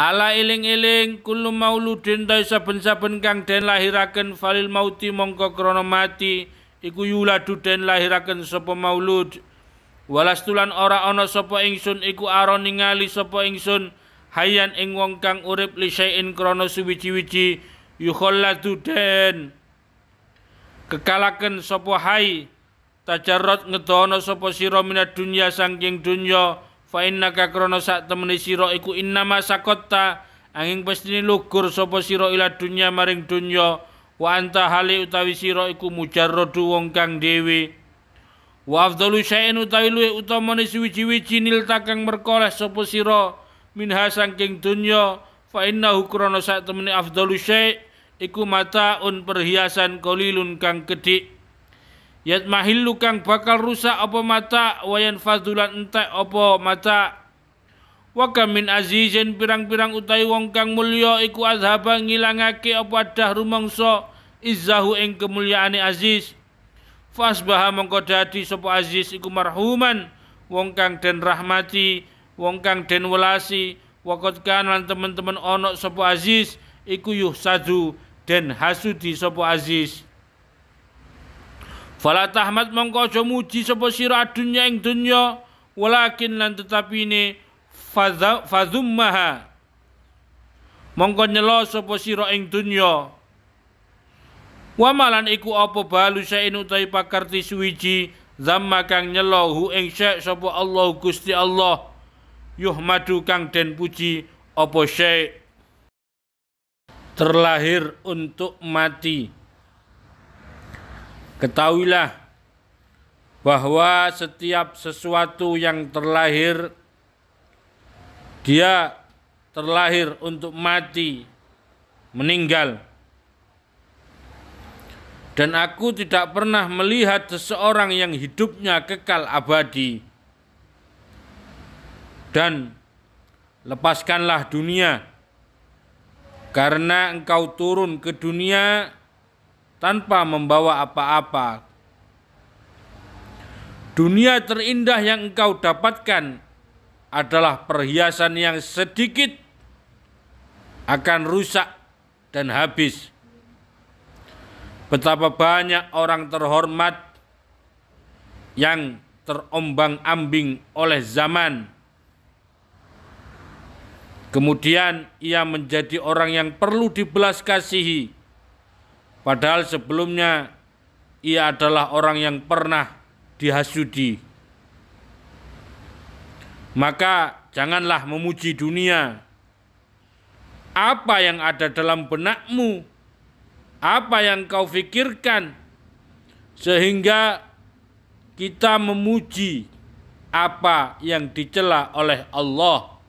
Ala iling-iling kullu mauludin sa saben-saben kang den lahiraken falil mauti mongko krono mati iku yuladu den lahiraken sapa maulud. Walastulan ora ana sapa ingsun iku ara ningali sapa ingsun hayan ing wong kang urip lisain krana suwiji-wiji yukhalladu den kekalaken sapa hai tajarrat ngedono sapa sira minad dunya sangking dunya fa innaka krana sak temene sira iku innama sakotta angin pestine lugur sapa sira ila dunya maring dunya wa anta hali utawi sira iku mujarradu wong kang dhewe wa afdalu syai'in utawi luwe utamane suwi-wiji nil takang merkoleh sapa sira minha saking dunya fa innahu krana sak temene afdalu syai' iku mataun perhiasan kolilun kang keti yat mahillu kang bakal rusak apa mata wayan fadulan entek apa mata Wakamin min azizin pirang-pirang utai wong kang Mulio iku azhaba ngilangake apa dah rumangsa izzahu ing kemuliaane aziz fasbaha mongko dadi sapa aziz iku marhuman wong kang den rahmati wong kang den welasi Wakot kan teman-teman onok sopo aziz iku yuh sadu dan hasudi sopo aziz. Fala tahmad mongko aja muji sapa sira adunya ing dunya walakin lan tetapi fazum fazummaha mongko nyela sapa sira ing dunya Wamalan iku apa balu sain utawi pakarti suwiji zamma kang nyela hu ing syek sapa Allah Gusti Allah yuhmadu kang den puji apa syek terlahir untuk mati Ketahuilah bahwa setiap sesuatu yang terlahir dia terlahir untuk mati, meninggal. Dan aku tidak pernah melihat seseorang yang hidupnya kekal abadi. Dan lepaskanlah dunia, karena engkau turun ke dunia tanpa membawa apa-apa. Dunia terindah yang engkau dapatkan adalah perhiasan yang sedikit akan rusak dan habis. Betapa banyak orang terhormat yang terombang-ambing oleh zaman. Kemudian ia menjadi orang yang perlu dibelas kasihi Padahal sebelumnya ia adalah orang yang pernah dihasudi. Maka janganlah memuji dunia. Apa yang ada dalam benakmu, apa yang kau pikirkan, sehingga kita memuji apa yang dicela oleh Allah